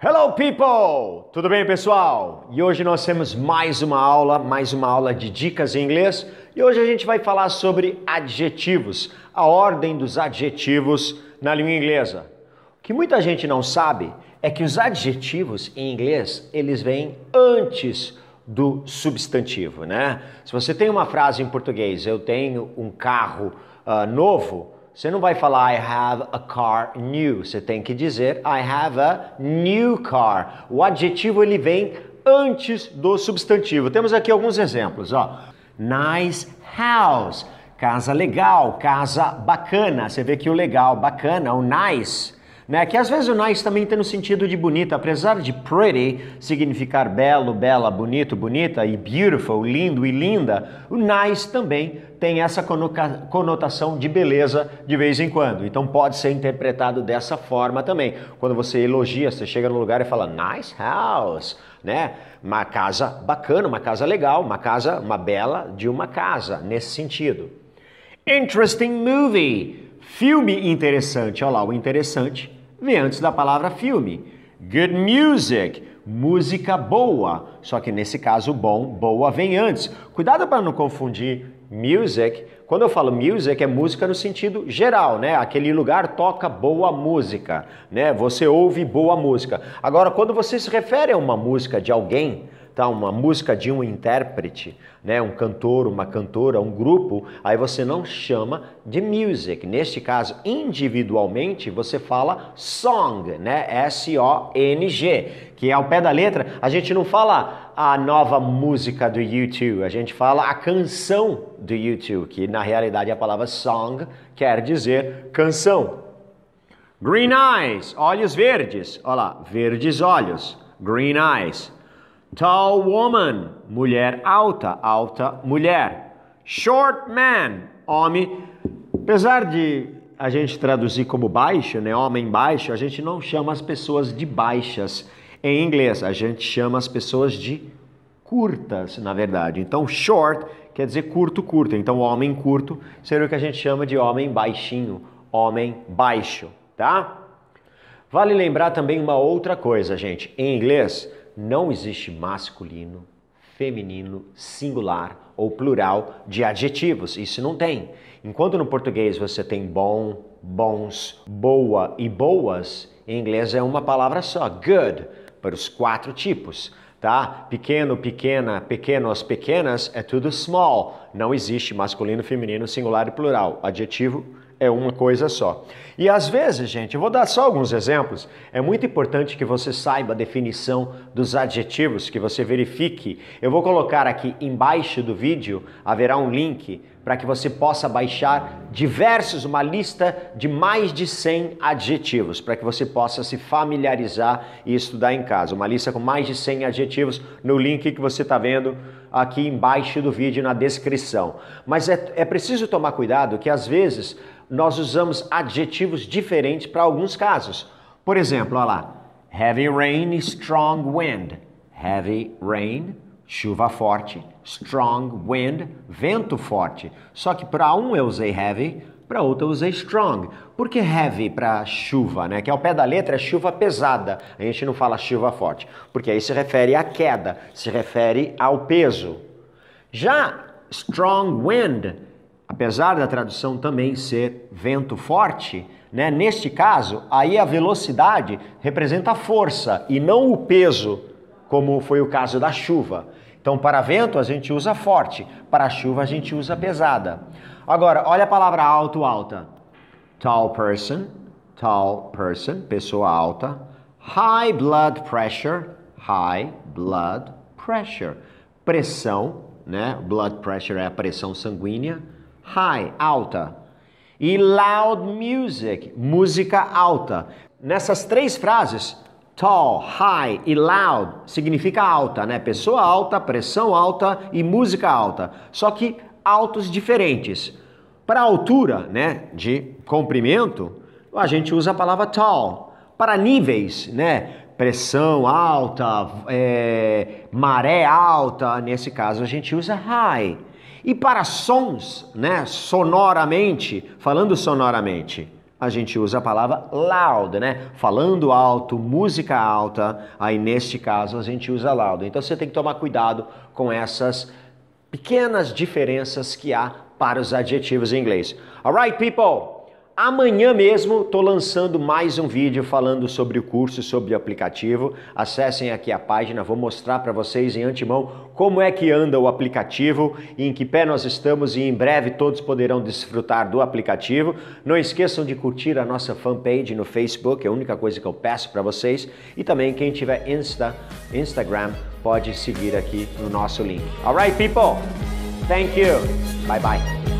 Hello people! Tudo bem, pessoal? E hoje nós temos mais uma aula, mais uma aula de dicas em inglês, e hoje a gente vai falar sobre adjetivos, a ordem dos adjetivos na língua inglesa. O que muita gente não sabe é que os adjetivos em inglês, eles vêm antes do substantivo, né? Se você tem uma frase em português, eu tenho um carro uh, novo, você não vai falar I have a car new. Você tem que dizer I have a new car. O adjetivo ele vem antes do substantivo. Temos aqui alguns exemplos, ó. Nice house. Casa legal, casa bacana. Você vê que o legal, bacana, o nice né? Que às vezes o nice também tem no sentido de bonito, apesar de pretty significar belo, bela, bonito, bonita e beautiful, lindo e linda, o nice também tem essa conotação de beleza de vez em quando. Então pode ser interpretado dessa forma também. Quando você elogia, você chega no lugar e fala nice house, né? Uma casa bacana, uma casa legal, uma casa, uma bela de uma casa, nesse sentido. Interesting movie. Filme interessante. Olha lá, o interessante vem antes da palavra filme. Good music, música boa. Só que nesse caso, bom, boa vem antes. Cuidado para não confundir music. Quando eu falo music, é música no sentido geral, né? Aquele lugar toca boa música, né? Você ouve boa música. Agora, quando você se refere a uma música de alguém, tá? uma música de um intérprete, né? um cantor, uma cantora, um grupo, aí você não chama de music. Neste caso, individualmente, você fala song, né? S-O-N-G, que é ao pé da letra, a gente não fala a nova música do YouTube, a gente fala a canção do YouTube, que na realidade é a palavra song quer dizer canção. Green eyes, olhos verdes. Olha lá, verdes olhos. Green eyes. Tall woman, mulher alta, alta mulher. Short man, homem. Apesar de a gente traduzir como baixo, né, homem baixo, a gente não chama as pessoas de baixas. Em inglês, a gente chama as pessoas de curtas, na verdade. Então, short quer dizer curto, curto. Então, homem curto seria o que a gente chama de homem baixinho, homem baixo, tá? Vale lembrar também uma outra coisa, gente. Em inglês, não existe masculino, feminino, singular ou plural de adjetivos. Isso não tem. Enquanto no português você tem bom, bons, boa e boas, em inglês é uma palavra só, good, para os quatro tipos tá? Pequeno, pequena, pequenos, pequenas, é tudo small. Não existe masculino, feminino, singular e plural. Adjetivo é uma coisa só. E às vezes, gente, eu vou dar só alguns exemplos. É muito importante que você saiba a definição dos adjetivos, que você verifique. Eu vou colocar aqui embaixo do vídeo, haverá um link para que você possa baixar diversos, uma lista de mais de 100 adjetivos, para que você possa se familiarizar e estudar em casa. Uma lista com mais de 100 adjetivos no link que você está vendo aqui embaixo do vídeo na descrição. Mas é, é preciso tomar cuidado que às vezes nós usamos adjetivos diferentes para alguns casos. Por exemplo, olha lá, heavy rain, strong wind. Heavy rain, chuva forte, strong wind, vento forte. Só que para um eu usei heavy, para outro eu usei strong. Por que heavy para chuva, né? Que ao pé da letra é chuva pesada. A gente não fala chuva forte, porque aí se refere à queda, se refere ao peso. Já strong wind, apesar da tradução também ser vento forte, né? Neste caso, aí a velocidade representa a força e não o peso como foi o caso da chuva. Então, para vento a gente usa forte, para chuva a gente usa pesada. Agora, olha a palavra alto, alta. Tall person, tall person, pessoa alta. High blood pressure, high blood pressure. Pressão, né? Blood pressure é a pressão sanguínea. High, alta. E loud music, música alta. Nessas três frases, Tall, high e loud significa alta, né? Pessoa alta, pressão alta e música alta. Só que altos diferentes. Para altura, né, de comprimento, a gente usa a palavra tall. Para níveis, né, pressão alta, é, maré alta, nesse caso a gente usa high. E para sons, né, sonoramente, falando sonoramente, a gente usa a palavra loud, né? Falando alto, música alta. Aí neste caso a gente usa loud. Então você tem que tomar cuidado com essas pequenas diferenças que há para os adjetivos em inglês. Alright, people. Amanhã mesmo estou lançando mais um vídeo falando sobre o curso, sobre o aplicativo. Acessem aqui a página, vou mostrar para vocês em antemão como é que anda o aplicativo, em que pé nós estamos e em breve todos poderão desfrutar do aplicativo. Não esqueçam de curtir a nossa fanpage no Facebook, é a única coisa que eu peço para vocês. E também quem tiver Insta, Instagram pode seguir aqui no nosso link. Alright, people? Thank you. Bye bye.